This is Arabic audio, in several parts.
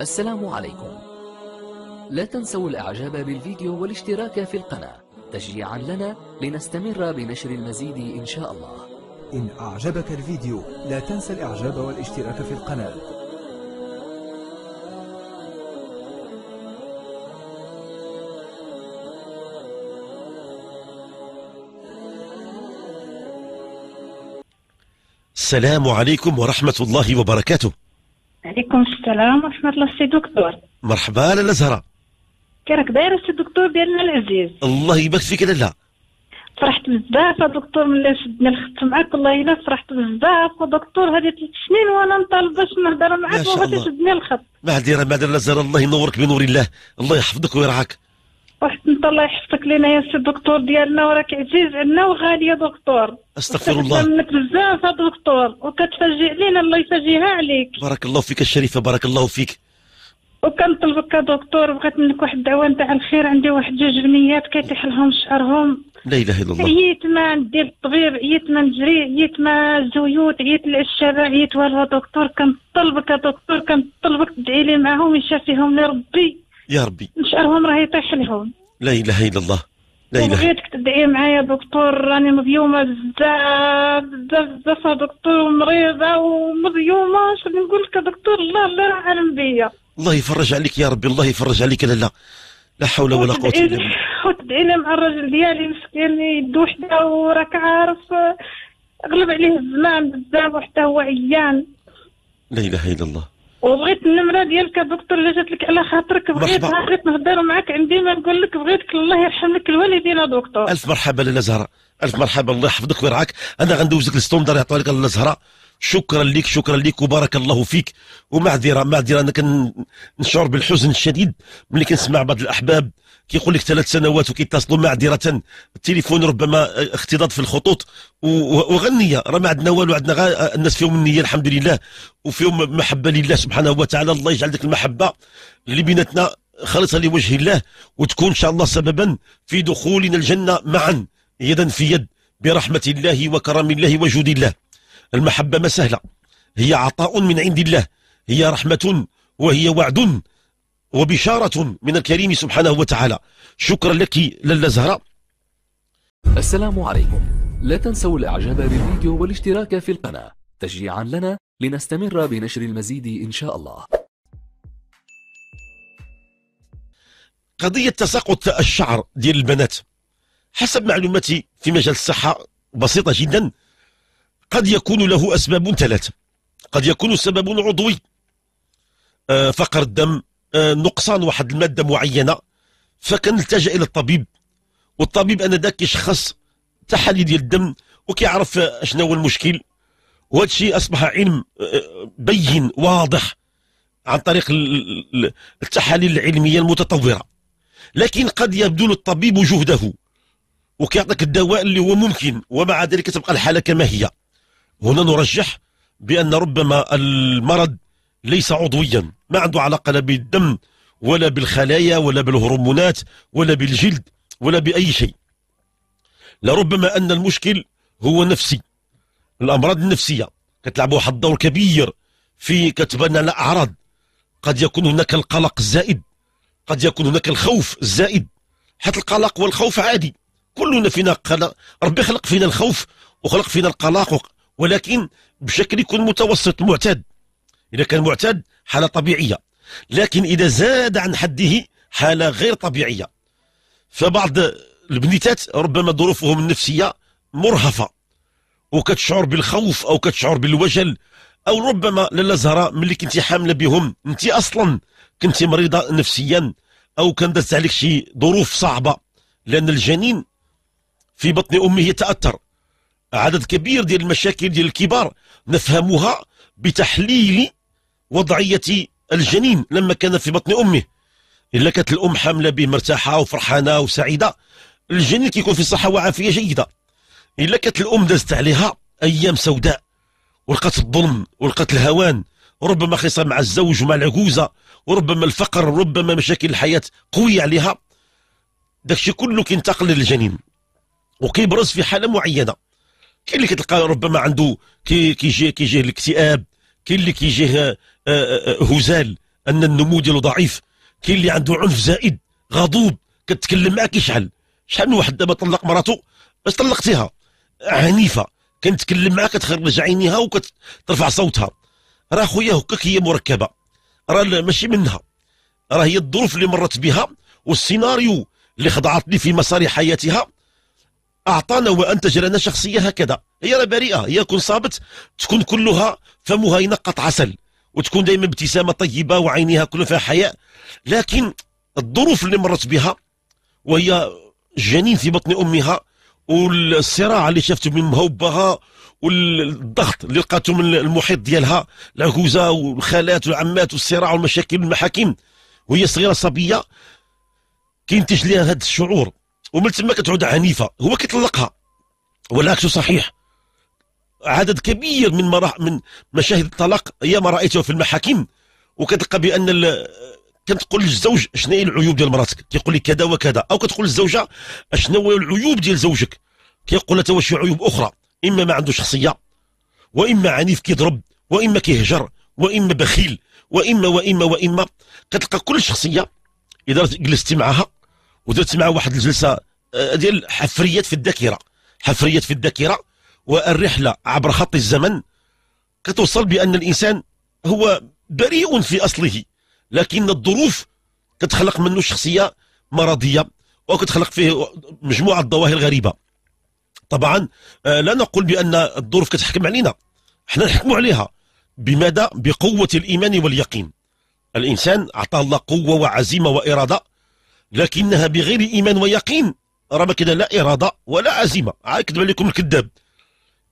السلام عليكم لا تنسوا الاعجاب بالفيديو والاشتراك في القناة تشجيعا لنا لنستمر بنشر المزيد ان شاء الله إن أعجبك الفيديو لا تنسى الإعجاب والاشتراك في القناة السلام عليكم ورحمة الله وبركاته عليكم السلام ورحمة الله السي دكتور مرحبا لالا زهرة كيراك داير السيد السي دكتور ديالنا العزيز الله يبارك فيك لالا فرحت بزاف دكتور ملي شدنا الخط معاك والله الا فرحت بزاف دكتور هذه ثلاث سنين وانا نطالب باش نهضر معاك وغادي تشدني الخط ما عندي راه ما لاله زهرة الله ينورك بنور الله الله يحفظك ويرعاك وحسن الله يحفظك لنا يا سي الدكتور ديالنا وراك عزيز عندنا وغالي يا دكتور استغفر الله منك بزاف يا دكتور وكتفاجئ لنا الله يفاجئها عليك بارك الله فيك الشريفه بارك الله فيك وكنطلبك يا دكتور بغيت منك واحد الدعوه نتاع الخير عندي واحد جوج بنيات كيطيح لهم شعرهم لا اله الا الله عييت ما ندي الطبيب عييت ما نجري عييت ما زيوت عييت العشابه عييت والو دكتور كنطلبك يا دكتور كنطلبك تدعي لي معاهم يشافيهم لربي يا ربي شعرهم راه يطيح لهم لا اله الا الله لا اله بغيتك تدعي معايا دكتور راني مضيومه بزاف بزاف بزاف دكتور ومريضه ومضيومه شنو نقول لك دكتور الله الله راه عالم بيا الله يفرج عليك يا ربي الله يفرج عليك لا لا لا حول ولا قوه الا بالله وتدعيني مع الراجل ديالي مسكين يدو وحده وراك عارف غلب عليه الزمان بزاف وحتى هو عيان لا اله الا الله وبغيت النمره ديالك دكتور اللي جات لك على خاطرك بغيتها بغيت نهضر معك عندي ما نقول لك بغيتك الله يرحم لك الوالدين دكتور الف مرحبا لنا زهره الف مرحبا الله يحفظك ويرعاك انا غندوز لك الستوندر يعطيها لك لاله زهره شكرا لك شكرا لك وبارك الله فيك ومعذره معذره انا كنشعر بالحزن الشديد ملي كنسمع بعض الاحباب كيقول لك ثلاث سنوات وكيتصلوا معذره التليفون ربما اختضاض في الخطوط وغنيه راه ما عندنا والو عندنا غا الناس فيهم النيه الحمد لله وفيهم محبه لله سبحانه وتعالى الله يجعل ديك المحبه اللي بيناتنا خالصه لوجه الله وتكون ان شاء الله سببا في دخولنا الجنه معا يدا في يد برحمه الله وكرم الله وجود الله المحبة ما سهلة هي عطاء من عند الله هي رحمة وهي وعد وبشارة من الكريم سبحانه وتعالى شكرا لك لالا زهراء السلام عليكم لا تنسوا الاعجاب بالفيديو والاشتراك في القناة تشجيعا لنا لنستمر بنشر المزيد إن شاء الله قضية تساقط الشعر ديال البنات حسب معلوماتي في مجال الصحة بسيطة جدا قد يكون له أسباب ثلاثة قد يكون السبب العضوي آه، فقر الدم آه، نقصان واحد المادة معينة فكنلتجأ إلى الطبيب والطبيب أنا ذاك كيشخص تحاليل ديال الدم وكيعرف شنو هو المشكل وهذا الشيء أصبح علم آه، بين واضح عن طريق التحاليل العلمية المتطورة لكن قد يبذل الطبيب جهده وكيعطيك الدواء اللي هو ممكن ومع ذلك تبقى الحالة كما هي هنا نرجح بأن ربما المرض ليس عضويا ما عنده علاقة لا بالدم ولا بالخلايا ولا بالهرمونات ولا بالجلد ولا بأي شيء لربما أن المشكل هو نفسي الأمراض النفسية كتلعب واحد الدور كبير في كتبان على أعراض قد يكون هناك القلق الزائد قد يكون هناك الخوف الزائد حتى القلق والخوف عادي كلنا فينا قلق ربي خلق فينا الخوف وخلق فينا القلق ولكن بشكل يكون متوسط معتاد إذا كان معتاد حالة طبيعية لكن إذا زاد عن حده حالة غير طبيعية فبعض البنيتات ربما ظروفهم النفسية مرهفة وكتشعر بالخوف أو كتشعر بالوجل أو ربما لالا زهراء ملي كنتي حاملة بهم أنت أصلا كنتي مريضة نفسيا أو كان دازت عليك شي ظروف صعبة لأن الجنين في بطن أمه يتأثر عدد كبير ديال المشاكل ديال الكبار نفهمها بتحليل وضعية الجنين لما كان في بطن أمه إلا كانت الأم حاملة به مرتاحة وفرحانة وسعيدة الجنين كيكون في صحة وعافية جيدة إلا كانت الأم دازت عليها أيام سوداء ولقات الظلم ولقات الهوان وربما خصام مع الزوج ومع العجوزة وربما الفقر ربما مشاكل الحياة قوية عليها داكشي كله كينتقل للجنين وكيبرز في حالة معينة كاين اللي كتلقى ربما عنده كيجيه كيجيه الاكتئاب كاين اللي كيجيه آه، آه، آه، هزال ان النمو ديالو ضعيف كاين اللي عنده عنف زائد غضوب كتكلم معاه كيشعل شحال من واحد دابا طلق مراته بس طلقتيها عنيفه كنتكلم معاه كتخرج عينيها وكترفع صوتها راه خويا هكاك هي مركبه راه ماشي منها راه هي الظروف اللي مرت بها والسيناريو اللي خضعتني في مسار حياتها أعطانا وأنتج لنا شخصية هكذا هي بريئة هي كون صابت تكون كلها فمها ينقط عسل وتكون دائما ابتسامة طيبة وعينيها كلها فيها حياء لكن الظروف اللي مرت بها وهي جنين في بطن أمها والصراع اللي شافته من مهوبها والضغط اللي لقاته من المحيط ديالها العجوزه والخالات والعمات والصراع والمشاكل والمحاكم وهي صغيره صبيه كينتج لها هذا الشعور ومن تما كتعود عنيفه هو كيطلقها والعكس صحيح عدد كبير من مراح من مشاهد الطلاق هي ما رايته في المحاكم وكتلقى بان ال... كتقول للزوج شنو هي العيوب ديال مراتك كيقول لك كذا وكذا او كتقول للزوجه شنو هي العيوب ديال زوجك كيقول لها شي عيوب اخرى اما ما عنده شخصيه واما عنيف كيضرب واما كيهجر واما بخيل واما واما واما كتلقى كل شخصيه اذا جلستي معها ودرت معاه واحد الجلسه آه، ديال حفريات في الذاكره حفريات في الذاكره والرحله عبر خط الزمن كتوصل بان الانسان هو بريء في اصله لكن الظروف كتخلق منه شخصيه مرضيه وكتخلق فيه مجموعه ظواهر غريبه طبعا آه، لا نقول بان الظروف كتحكم علينا احنا نحكم عليها بماذا بقوه الايمان واليقين الانسان اعطاه الله قوه وعزيمه واراده لكنها بغير إيمان ويقين راه ما كده لا إرادة ولا عزيمة عاد عليكم الكذاب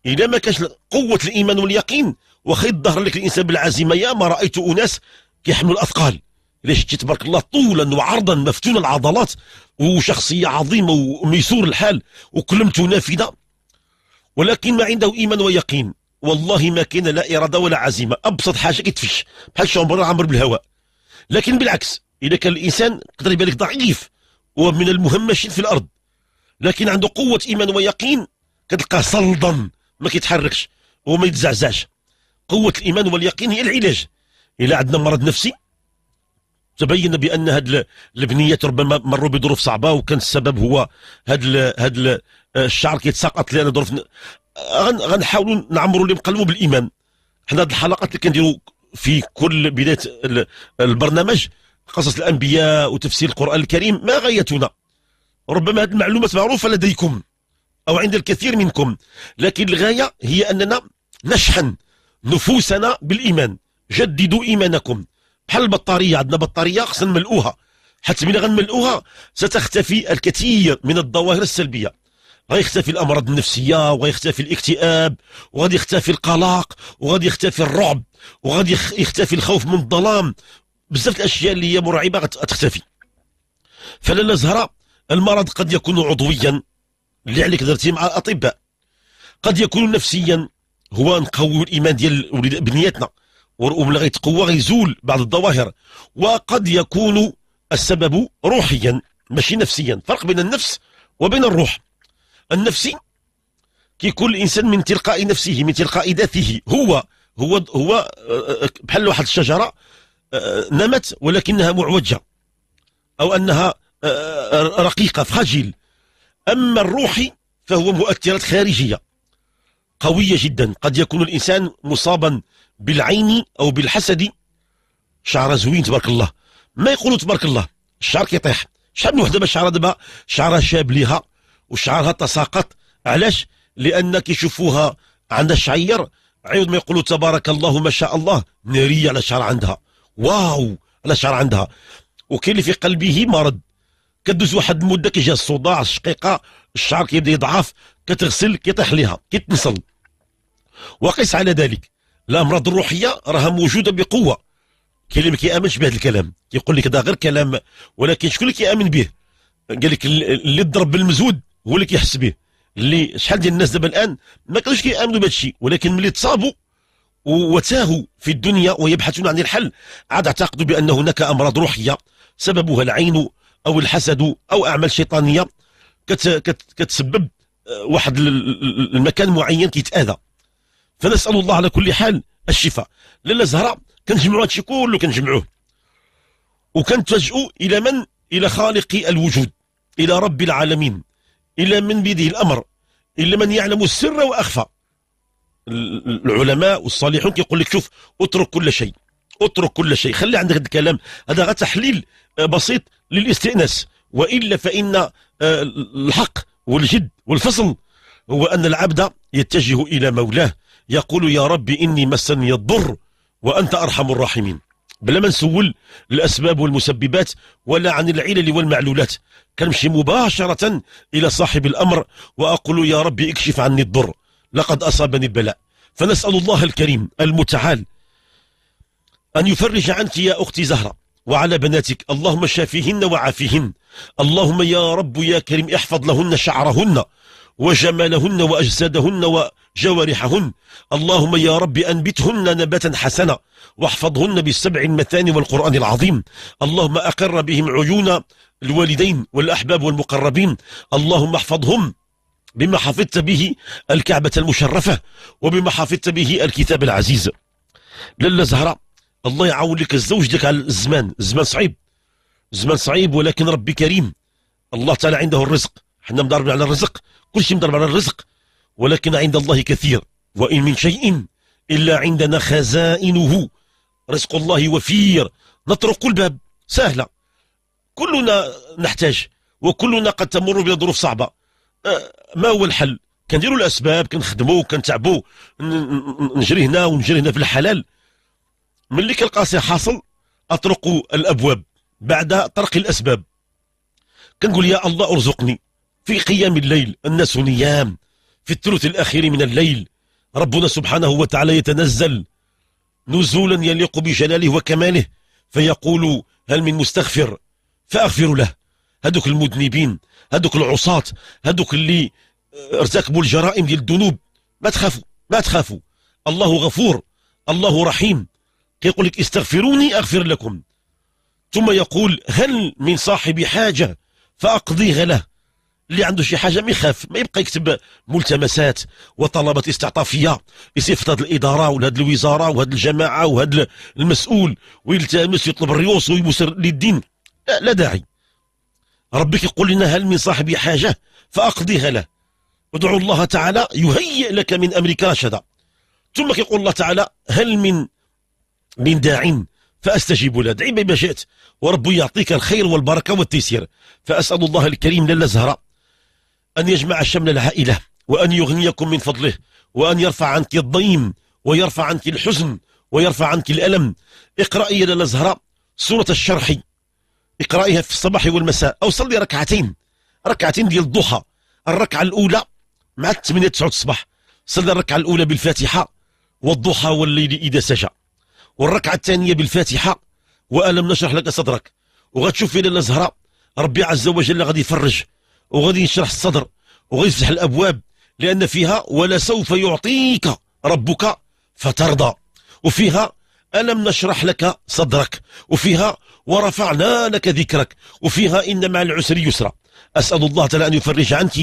إلا ما كانش قوة الإيمان واليقين وخا ظهر لك الإنسان بالعزيمة يا ما رأيت أناس كيحملوا الأثقال ليش شتي تبارك الله طولا وعرضا مفتون العضلات وشخصية عظيمة وميسور الحال وكلمته نافذة ولكن ما عنده إيمان ويقين والله ما كان لا إرادة ولا عزيمة أبسط حاجة كيتفش بحال شومبر عمر بالهواء لكن بالعكس إذا كان الإنسان قدر يبان لك ضعيف ومن المهمشين في الأرض لكن عنده قوة إيمان ويقين كتلقاه صلدا ما كيتحركش وما يتزعزعش قوة الإيمان واليقين هي العلاج إلا عندنا مرض نفسي تبين بأن هاد البنيات ربما مروا بظروف صعبة وكان السبب هو هاد هاد الشعر كيتساقط لأن ظروف غنحاولوا نعمروا اللي مقلبوا بالإيمان حنا هاد الحلقات اللي كنديروا في كل بداية البرنامج قصص الأنبياء وتفسير القرآن الكريم ما غايتنا ربما هذه المعلومات معروفة لديكم أو عند الكثير منكم لكن الغاية هي أننا نشحن نفوسنا بالإيمان جددوا إيمانكم بحال البطارية عندنا بطارية خصنا نملؤوها حتى من غنملؤوها ستختفي الكثير من الظواهر السلبية غيختفي الأمراض النفسية وغيختفي الاكتئاب وغادي يختفي القلق وغادي يختفي الرعب وغادي يختفي الخوف من الظلام بزاف الاشياء اللي هي مرعبه غتختفي فلالا زهره المرض قد يكون عضويا اللي عليك درتي مع الاطباء قد يكون نفسيا هو نقوي الايمان ديال بنياتنا وملي غيتقوى غيزول بعض الظواهر وقد يكون السبب روحيا ماشي نفسيا فرق بين النفس وبين الروح النفسي كيكون الانسان من تلقاء نفسه من تلقاء ذاته هو هو هو آه، آه، بحال واحد الشجره آه، نمت ولكنها معوجة أو أنها آه، آه، رقيقة فاجيل أما الروحي فهو مؤثرات خارجية قوية جدا قد يكون الإنسان مصابا بالعين أو بالحسد شعر زوين تبارك الله ما يقولوا تبارك الله الشعر كيطيح شحال من وحده ما شعرها دابا شعرها شاب ليها وشعرها تساقط علاش لان كيشوفوها عندها شعير عيود ما يقولوا تبارك الله ما شاء الله ناريه على شعر عندها واو شعر عندها وكاين اللي في قلبه مرض كدوز واحد المده كيجي الصداع الشقيقه الشعر كيبدا يضعف كتغسل كيطيح ليها كيتنصل وقيس على ذلك الامراض الروحيه راها موجوده بقوه كاين اللي ما كيامنش بهذا الكلام كيقول لك هذا غير كلام ولكن شكون اللي كيامن به قال لك اللي ضرب بالمزود هو اللي كيحس به اللي شحال ديال الناس دابا الان ما كانوش كيامنوا بهذا الشيء ولكن ملي تصابوا وتاهوا في الدنيا ويبحثون عن الحل عاد اعتقدوا بأن هناك أمراض روحية سببها العين أو الحسد أو أعمال شيطانية كت كت كتسبب آه، واحد المكان معين كيتاذى فنسال الله على كل حال الشفاء لالا زهراء كنجمعوا هادشي كله كنجمعوه وكنتفاجئوا الى من الى خالق الوجود الى رب العالمين الى من بيده الامر الى من يعلم السر واخفى العلماء والصالحون كيقول لك شوف اترك كل شيء اترك كل شيء خلي عندك هذا الكلام هذا غير تحليل آه، بسيط للاستئناس والا فان آه، الحق والجد والفصل هو ان العبد يتجه الى مولاه يقول يا ربي اني مسني الضر وانت ارحم الراحمين بلا ما نسول الاسباب والمسببات ولا عن العلل والمعلولات كنمشي مباشره الى صاحب الامر واقول يا ربي اكشف عني الضر لقد أصابني البلاء فنسأل الله الكريم المتعال أن يفرج عنك يا أختي زهرة وعلى بناتك اللهم شافيهن وعافيهن اللهم يا رب يا كريم احفظ لهن شعرهن وجمالهن وأجسادهن وجوارحهن اللهم يا رب أنبتهن نباتا حسنا واحفظهن بالسبع المثاني والقرآن العظيم اللهم أقر بهم عيون الوالدين والأحباب والمقربين اللهم احفظهم بما حفظت به الكعبة المشرفة وبما حفظت به الكتاب العزيز لالا زهرة الله يعاون لك الزوج ديك على الزمان الزمان صعيب الزمان صعيب ولكن ربي كريم الله تعالى عنده الرزق حنا مضربين على الرزق كل شيء مضرب على الرزق ولكن عند الله كثير وإن من شيء إلا عندنا خزائنه رزق الله وفير نطرق الباب سهلة كلنا نحتاج وكلنا قد تمر بظروف صعبة آه، ما هو الحل كنديروا الاسباب كنخدموا كنتعبوا نجري هنا ونجري هنا في الحلال ملي كنلقى شي حاصل اطرق الابواب بعد طرق الاسباب كنقول يا الله ارزقني في قيام الليل الناس نيام في الثلث الاخير من الليل ربنا سبحانه وتعالى يتنزل نزولا يليق بجلاله وكماله فيقول هل من مستغفر فاغفر له هذوك المذنبين هذوك العصاة هذوك اللي ارتكبوا آه، الجرائم ديال الذنوب ما تخافوا ما تخافوا الله غفور الله رحيم كيقول لك استغفروني اغفر لكم ثم يقول هل من صاحب حاجه فاقضيها له اللي عنده شي حاجه ما يخاف ما يبقى يكتب ملتمسات وطلبات استعطافيه يصيفط هذه الاداره وهذه الوزاره وهذه الجماعه وهذا المسؤول ويلتمس يطلب الريوس ويبوس للدين لا, لا داعي ربك يقول لنا هل من صاحبي حاجة فأقضيها له ادعو الله تعالى يهيئ لك من أمرك رشدا ثم يقول الله تعالى هل من من داع فأستجيب له دعي بما شئت ورب يعطيك الخير والبركة والتيسير فأسأل الله الكريم للا زهرة أن يجمع الشمل العائلة وأن يغنيكم من فضله وأن يرفع عنك الضيم ويرفع عنك الحزن ويرفع عنك الألم اقرأي للا زهرة سورة الشرح اقرأيها في الصباح والمساء أو صلي ركعتين ركعتين ديال الضحى الركعة الأولى مع 8 9 الصباح صلي الركعة الأولى بالفاتحة والضحى والليل إذا سجى والركعة الثانية بالفاتحة وألم نشرح لك صدرك وغتشوف فين الأزهراء ربي عز وجل غادي يفرج وغادي يشرح الصدر وغادي يفتح الأبواب لأن فيها ولسوف يعطيك ربك فترضى وفيها ألم نشرح لك صدرك وفيها ورفعنا لك ذكرك وفيها إن مع العسر يسرا أسأل الله تعالى أن يفرج عنك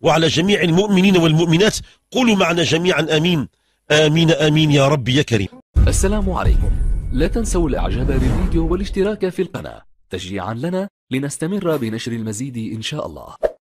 وعلى جميع المؤمنين والمؤمنات قولوا معنا جميعا آمين آمين آمين يا ربي يا كريم السلام عليكم لا تنسوا الإعجاب بالفيديو والاشتراك في القناة تشجيعا لنا لنستمر بنشر المزيد إن شاء الله